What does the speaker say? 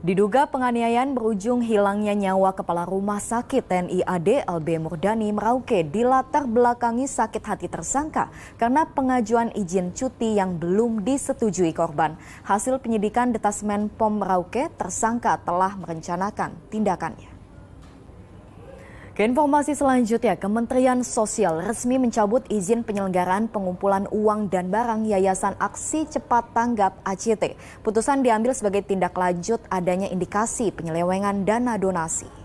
Diduga penganiayaan berujung hilangnya nyawa kepala rumah sakit TNI AD LB Murdani Merauke dilatar belakangi sakit hati tersangka karena pengajuan izin cuti yang belum disetujui korban. Hasil penyidikan Detasmen POM Merauke, tersangka telah merencanakan tindakannya. Informasi selanjutnya, Kementerian Sosial resmi mencabut izin penyelenggaraan pengumpulan uang dan barang Yayasan Aksi Cepat Tanggap ACT. Putusan diambil sebagai tindak lanjut adanya indikasi penyelewengan dana donasi.